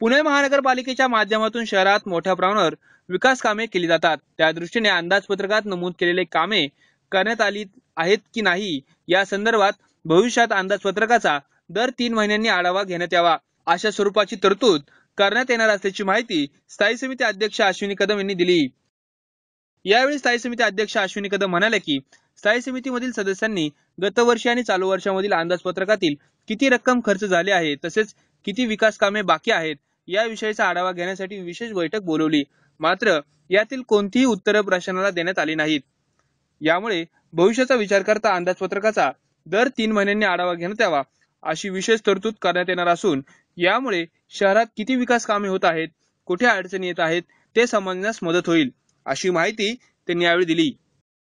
पुणे महानगरपालिकेच्या माध्यमातून शहरात मोठ्या प्रमाणावर विकास कामे केली जातात त्या दृष्टीने अंदाजपत्रकात नमूद केलेले कामे करण्यात आली आहेत की नाही या संदर्भात भविष्यात अंदाजपत्रकाचा दर तीन महिन्यांनी आढावा घेण्यात यावा अशा स्वरूपाची तरतूद करण्यात येणार असल्याची माहिती स्थायी समिती अध्यक्ष अश्विनी कदम यांनी दिली यावेळी स्थायी समिती अध्यक्ष अश्विनी कदम म्हणाले की स्थायी समितीमधील सदस्यांनी गतवर्षी आणि चालू वर्षामधील अंदाजपत्रकातील किती रक्कम खर्च झाली आहे तसेच किती विकास कामे बाकी आहेत या विषयाचा आढावा घेण्यासाठी विशेष बैठक बोलवली मात्र यातील कोणतीही उत्तरं प्रश्नाला देण्यात आली नाहीत यामुळे भविष्याचा विचार करता अंदाजपत्रकाचा दर तीन महिन्यांनी आढावा घेण्यात यावा अशी विशेष तरतूद करण्यात येणार असून यामुळे शहरात किती विकास कामे होत आहेत कुठे अडचणी येत आहेत ते समजण्यास मदत होईल अशी माहिती त्यांनी यावेळी दिली